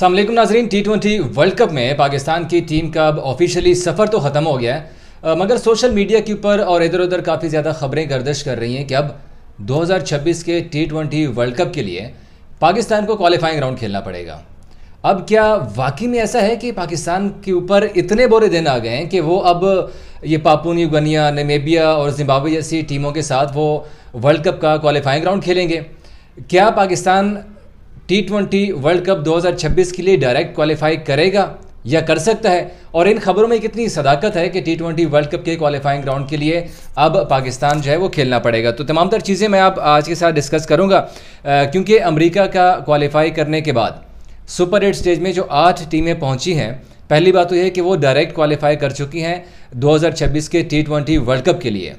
सलामकुम नाजरीन T twenty world cup में पाकिस्तान की टीम का अब ऑफिशियली सफ़र तो ख़त्म हो गया है मगर सोशल मीडिया के ऊपर और इधर उधर काफ़ी ज़्यादा खबरें गर्दश कर रही हैं कि अब 2026 के टी ट्वेंटी वर्ल्ड कप के लिए पाकिस्तान को क्वालिफाइंग राउंड खेलना पड़ेगा अब क्या वाकई में ऐसा है कि पाकिस्तान के ऊपर इतने बुरे दिन आ गए हैं कि वो अब ये पापुनी गनिया नेमेबिया और जिम्बावे जैसी टीमों के साथ वो वर्ल्ड कप का क्वालिफाइंग राउंड खेलेंगे क्या Pakistan T twenty world cup 2026 के लिए डायरेक्ट क्वालिफाई करेगा या कर सकता है और इन खबरों में कितनी सदाकत है कि टी ट्वेंटी वर्ल्ड कप के क्वालिफाइंग ग्राउंड के लिए अब पाकिस्तान जो है वो खेलना पड़ेगा तो तमाम तर चीज़ें मैं आप आज के साथ डिस्कस करूँगा क्योंकि अमरीका का क्वालिफाई करने के बाद सुपर एट स्टेज में जो आठ टीमें पहुँची हैं पहली बात तो यह कि वो डायरेक्ट क्वालिफाई कर चुकी हैं 2026 के टी ट्वेंटी वर्ल्ड कप के लिए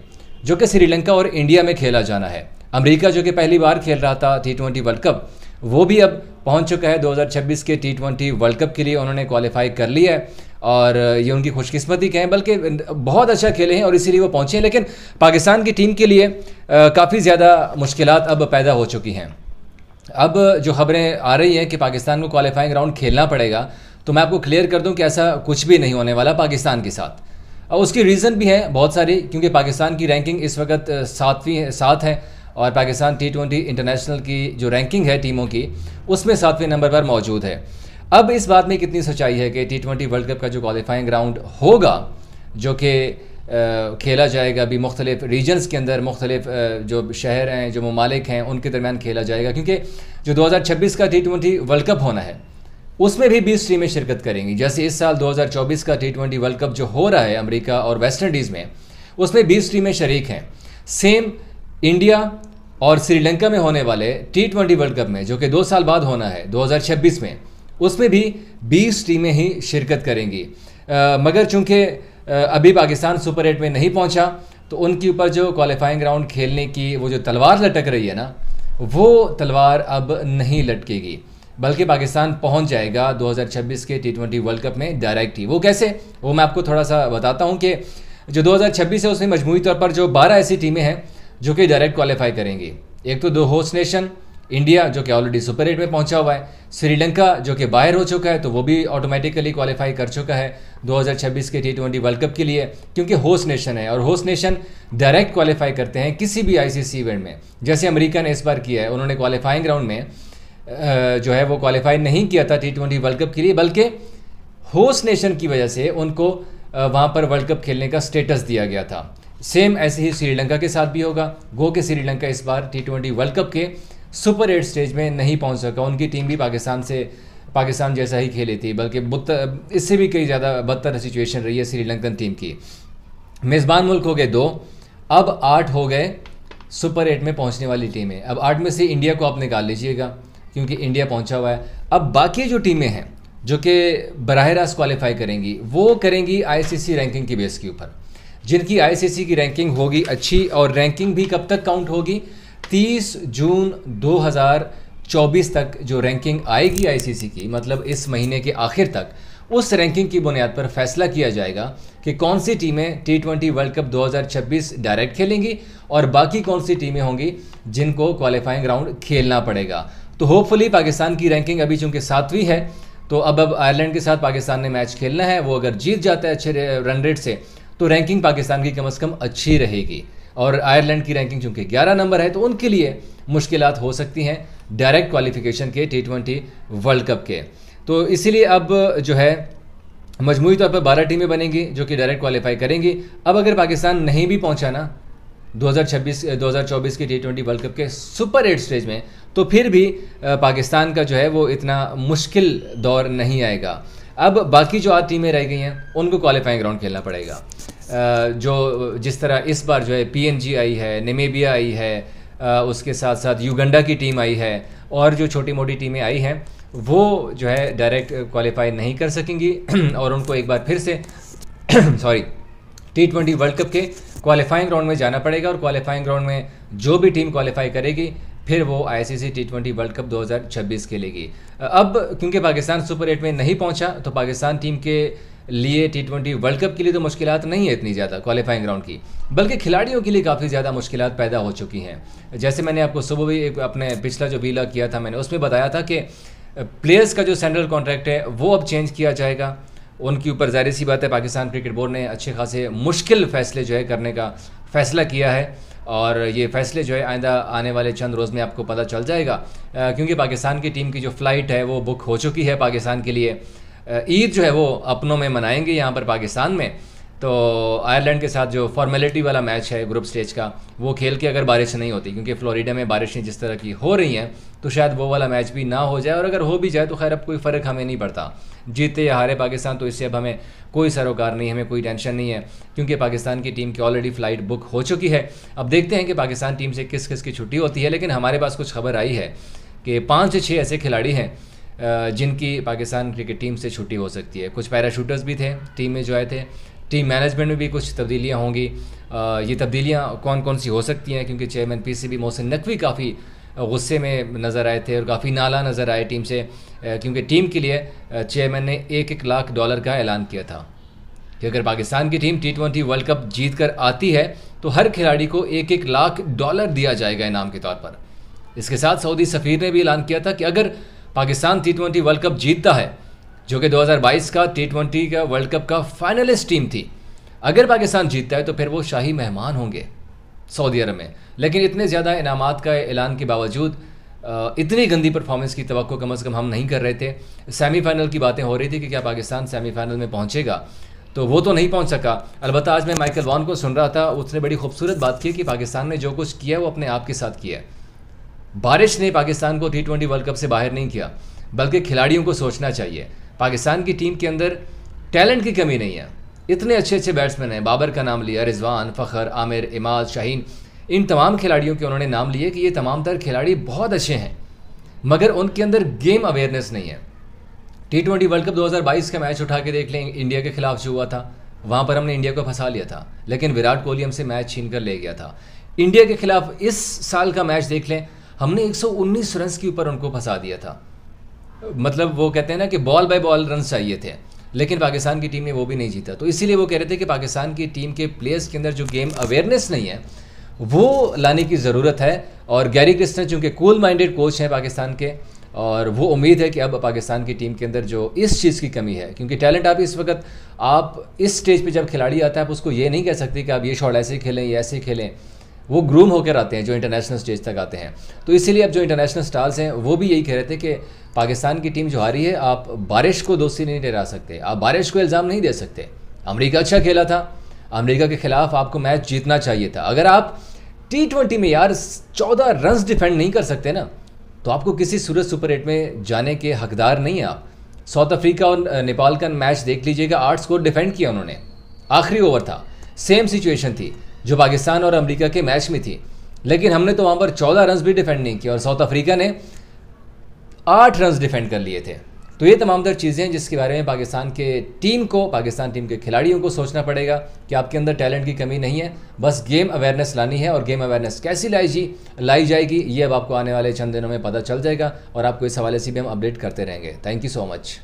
जो कि श्रीलंका और इंडिया में खेला जाना है अमेरिका जो कि पहली बार खेल रहा था टी ट्वेंटी वर्ल्ड कप वो भी अब पहुंच चुका है 2026 के टी ट्वेंटी वर्ल्ड कप के लिए उन्होंने क्वालिफाई कर लिया है और ये उनकी खुशकिस्मती कहें बल्कि बहुत अच्छा खेले हैं और इसीलिए वो पहुंचे हैं लेकिन पाकिस्तान की टीम के लिए काफ़ी ज़्यादा मुश्किल अब पैदा हो चुकी हैं अब जो खबरें आ रही हैं कि पाकिस्तान को क्वालिफाइंग राउंड खेलना पड़ेगा तो मैं आपको क्लियर कर दूं कि ऐसा कुछ भी नहीं होने वाला पाकिस्तान के साथ और उसकी रीज़न भी हैं बहुत सारी क्योंकि पाकिस्तान की रैंकिंग इस वक्त सातवीं सात है और पाकिस्तान टी ट्वेंटी इंटरनेशनल की जो रैंकिंग है टीमों की उसमें सातवें नंबर पर मौजूद है अब इस बात में कितनी सच्चाई है कि टी ट्वेंटी वर्ल्ड कप का जो क्वालिफाइंग राउंड होगा जो कि खेला जाएगा अभी मुख्तलिफ रीजन्स के अंदर मुख्तलिफ जो शहर हैं जो ममालिक हैं उनके दरमियान खेला जाएगा क्योंकि जो 2026 का टी ट्वेंटी वर्ल्ड कप होना है उसमें भी 20 टीमें शिरकत करेंगी जैसे इस साल 2024 का टी ट्वेंटी वर्ल्ड कप जो हो रहा है अमरीका और वेस्ट इंडीज़ में उसमें 20 टीमें शरीक हैं सेम इंडिया और श्रीलंका में होने वाले टी ट्वेंटी वर्ल्ड कप में जो कि दो साल बाद होना है 2026 में उसमें भी 20 टीमें ही शिरकत करेंगी आ, मगर चूंकि अभी पाकिस्तान सुपर एट में नहीं पहुंचा तो उनके ऊपर जो क्वालिफाइंग राउंड खेलने की वो जो तलवार लटक रही है ना वो तलवार अब नहीं लटकेगी बल्कि पाकिस्तान पहुंच जाएगा 2026 के टी ट्वेंटी वर्ल्ड कप में डायरेक्ट ही वो कैसे वो मैं आपको थोड़ा सा बताता हूँ कि जो 2026 है उसमें मजमूरी तौर पर जो 12 ऐसी टीमें हैं जो कि डायरेक्ट क्वालिफाई करेंगे एक तो दो होस्ट नेशन इंडिया जो कि ऑलरेडी सुपर एट में पहुंचा हुआ है श्रीलंका जो कि बाहर हो चुका है तो वो भी ऑटोमेटिकली क्वालिफाई कर चुका है 2026 के टी ट्वेंटी वर्ल्ड कप के लिए क्योंकि होस्ट नेशन है और होस्ट नेशन डायरेक्ट क्वालिफाई करते हैं किसी भी आईसीसी इवेंट में जैसे अमेरिका ने इस बार किया है उन्होंने क्वालिफाइंग राउंड में जो है वो क्वालिफाई नहीं किया था टी ट्वेंटी वर्ल्ड कप के लिए बल्कि होस्ट नेशन की वजह से उनको वहाँ पर वर्ल्ड कप खेलने का स्टेटस दिया गया था सेम ऐसे ही श्रीलंका के साथ भी होगा गो के श्रीलंका इस बार टी ट्वेंटी वर्ल्ड कप के सुपर एट स्टेज में नहीं पहुंच सका उनकी टीम भी पाकिस्तान से पाकिस्तान जैसा ही खेली थी बल्कि इससे भी कई ज़्यादा बदतर सिचुएशन रही है श्रीलंकन टीम की मेज़बान मुल्क हो गए दो अब आठ हो गए सुपर एट में पहुंचने वाली टीमें अब आठ में से इंडिया को आप निकाल लीजिएगा क्योंकि इंडिया पहुंचा हुआ है अब बाकी जो टीमें हैं जो कि बरह रास्त क्वालिफाई करेंगी वो करेंगी आईसीसी रैंकिंग की बेस के ऊपर जिनकी आईसीसी की रैंकिंग होगी अच्छी और रैंकिंग भी कब तक काउंट होगी 30 जून 2024 तक जो रैंकिंग आएगी आईसीसी की मतलब इस महीने के आखिर तक उस रैंकिंग की बुनियाद पर फैसला किया जाएगा कि कौन सी टीमें T twenty world cup 2026 direct खेलेंगी और बाकी कौन सी टीमें होंगी जिनको क्वालिफाइंग राउंड खेलना पड़ेगा तो होपफुली पाकिस्तान की रैंकिंग अभी चूंकि सातवीं है तो अब अब आयरलैंड के साथ पाकिस्तान ने मैच खेलना है वो अगर जीत जाता है अच्छे रन रेट से तो रैंकिंग पाकिस्तान की कम अज़ कम अच्छी रहेगी और आयरलैंड की रैंकिंग चूंकि 11 नंबर है तो उनके लिए मुश्किल हो सकती हैं डायरेक्ट क्वालिफिकेशन के टी ट्वेंटी वर्ल्ड कप के तो इसीलिए अब जो है मजमूरी तौर पर बारह टीमें बनेंगी जो कि डायरेक्ट क्वालिफाई करेंगी अब अगर पाकिस्तान नहीं भी पहुंचा ना 2026 2024 के टी ट्वेंटी वर्ल्ड कप के सुपर एट स्टेज में तो फिर भी पाकिस्तान का जो है वो इतना मुश्किल दौर नहीं आएगा अब बाकी जो आठ टीमें रह गई हैं उनको क्वालिफाइंग राउंड खेलना पड़ेगा जो जिस तरह इस बार जो है पीएनजी आई है नेमेबिया आई है उसके साथ साथ युगंडा की टीम आई है और जो छोटी मोटी टीमें आई हैं वो जो है डायरेक्ट क्वालिफाई नहीं कर सकेंगी और उनको एक बार फिर से sorry T twenty world cup के क्वालिफाइंग राउंड में जाना पड़ेगा और क्वालिफाइंग राउंड में जो भी टीम क्वालिफाई करेगी फिर वो ICC T twenty world cup 2026 खेलेगी अब क्योंकि पाकिस्तान सुपर एट में नहीं पहुंचा तो पाकिस्तान टीम के लिए टी ट्वेंटी वर्ल्ड कप के लिए तो मुश्किल नहीं है इतनी ज़्यादा क्वालिफाइंग राउंड की बल्कि खिलाड़ियों के लिए काफ़ी ज़्यादा मुश्किल पैदा हो चुकी हैं जैसे मैंने आपको सुबह भी एक अपने पिछला जो वीला किया था मैंने उसमें बताया था कि प्लेयर्स का जो सेंट्रल कॉन्ट्रैक्ट है वो अब चेंज किया जाएगा उनके ऊपर जाहिर सी बात है पाकिस्तान क्रिकेट बोर्ड ने अच्छे खासे मुश्किल फैसले जो है करने का फैसला किया है और ये फैसले जो है आइंदा आने वाले चंद रोज़ में आपको पता चल जाएगा क्योंकि पाकिस्तान की टीम की जो फ़्लाइट है वो बुक हो चुकी है पाकिस्तान के लिए ईद जो है वो अपनों में मनाएंगे यहाँ पर पाकिस्तान में तो आयरलैंड के साथ जो फॉर्मेलिटी वाला मैच है ग्रुप स्टेज का वो खेल के अगर बारिश नहीं होती क्योंकि फ्लोरिडा में बारिशें जिस तरह की हो रही हैं तो शायद वो वाला मैच भी ना हो जाए और अगर हो भी जाए तो खैर अब कोई फ़र्क हमें नहीं पड़ता जीते या हारे पाकिस्तान तो इससे अब हमें कोई सरोकार नहीं हमें कोई टेंशन नहीं है क्योंकि पाकिस्तान की टीम की ऑलरेडी फ़्लाइट बुक हो चुकी है अब देखते हैं कि पाकिस्तान टीम से किस किस की छुट्टी होती है लेकिन हमारे पास कुछ खबर आई है कि पाँच से छः ऐसे खिलाड़ी हैं जिनकी पाकिस्तान क्रिकेट टीम से छुट्टी हो सकती है कुछ पैराशूटर्स भी थे टीम में जो आए थे टीम मैनेजमेंट में भी कुछ तब्दीलियाँ होंगी ये तब्दीलियाँ कौन कौन सी हो सकती हैं क्योंकि chairman P C B Mohsin Naqvi काफ़ी गुस्से में नज़र आए थे और काफ़ी नाला नज़र आए टीम से क्योंकि टीम के लिए चेयरमैन ने एक एक लाख डॉलर का ऐलान किया था कि अगर पाकिस्तान की team T twenty world cup जीत कर आती है तो हर खिलाड़ी को एक एक लाख डॉलर दिया जाएगा इनाम के तौर पर इसके साथ सऊदी सफ़ीर ने भी ऐलान किया था कि अगर Pakistan T twenty world cup जीतता है जो कि 2022 का टी ट्वेंटी का वर्ल्ड कप का फाइनलिस्ट टीम थी अगर पाकिस्तान जीतता है तो फिर वो शाही मेहमान होंगे सऊदी अरब में लेकिन इतने ज़्यादा इनाम का ऐलान के बावजूद इतनी गंदी परफॉर्मेंस की तो कम अज़ कम हम नहीं कर रहे थे सेमीफाइनल की बातें हो रही थी कि क्या पाकिस्तान सेमीफाइनल में पहुँचेगा तो वो तो नहीं पहुंच सका अलबत्त आज मैं माइकल वॉन को सुन रहा था उसने बड़ी खूबसूरत बात की कि पाकिस्तान ने जो कुछ किया वो अपने आप के साथ किया है बारिश ने पाकिस्तान को टी ट्वेंटी वर्ल्ड कप से बाहर नहीं किया बल्कि खिलाड़ियों को सोचना चाहिए पाकिस्तान की टीम के अंदर टैलेंट की कमी नहीं है इतने अच्छे अच्छे बैट्समैन हैं बाबर का नाम लिया रिजवान फ़खर आमिर इमाद शाहीन इन तमाम खिलाड़ियों के उन्होंने नाम लिए कि ये तमाम तर खिलाड़ी बहुत अच्छे हैं मगर उनके अंदर गेम अवेयरनेस नहीं है टी ट्वेंटी वर्ल्ड कप 2022 का मैच उठा के देख लें इंडिया के खिलाफ जो हुआ था वहाँ पर हमने इंडिया को फंसा लिया था लेकिन विराट कोहली हमसे मैच छीन कर ले गया था इंडिया के खिलाफ इस साल का मैच देख लें हमने 119 रन्स के ऊपर उनको फंसा दिया था मतलब वो कहते हैं ना कि बॉल बाय बॉल रन चाहिए थे लेकिन पाकिस्तान की टीम ने वो भी नहीं जीता तो इसीलिए वो कह रहे थे कि पाकिस्तान की टीम के प्लेयर्स के अंदर जो गेम अवेयरनेस नहीं है वो लाने की ज़रूरत है और गैरी क्रिस्टन चूँकि कूल माइंडेड कोच हैं पाकिस्तान के और वो उम्मीद है कि अब पाकिस्तान की टीम के अंदर जो इस चीज़ की कमी है क्योंकि टैलेंट आप इस वक्त आप इस स्टेज पे जब खिलाड़ी आता है आप उसको ये नहीं कह सकते कि आप ये शॉट ऐसे खेलें ये ऐसे खेलें वो ग्रूम होकर आते हैं जो इंटरनेशनल स्टेज तक आते हैं तो इसीलिए अब जो इंटरनेशनल स्टार्स हैं वो भी यही कह रहे थे कि पाकिस्तान की टीम जो हारी है आप बारिश को दोस्ती नहीं ठहरा सकते आप बारिश को इल्ज़ाम नहीं दे सकते अमरीका अच्छा खेला था अमरीका के खिलाफ आपको मैच जीतना चाहिए था अगर आप टी ट्वेंटी में यार चौदह रन डिफेंड नहीं कर सकते ना तो आपको किसी सूरज सुपर एट में जाने के हकदार नहीं हैं आप साउथ अफ्रीका और नेपाल का मैच देख लीजिएगा आठ स्कोर डिफेंड किया उन्होंने आखिरी ओवर था सेम सिचुएशन थी जो पाकिस्तान और अमेरिका के मैच में थी लेकिन हमने तो वहाँ पर चौदह रन भी डिफेंड नहीं किए और साउथ अफ्रीका ने आठ रन डिफेंड कर लिए थे तो ये तमाम तर चीज़ें हैं जिसके बारे में पाकिस्तान के टीम को पाकिस्तान टीम के खिलाड़ियों को सोचना पड़ेगा कि आपके अंदर टैलेंट की कमी नहीं है बस गेम अवेयरनेस लानी है और गेम अवेयरनेस कैसी लाई जी लाई जाएगी ये अब आपको आने वाले चंद दिनों में पता चल जाएगा और आपको इस हवाले से भी हम अपडेट करते रहेंगे थैंक यू सो मच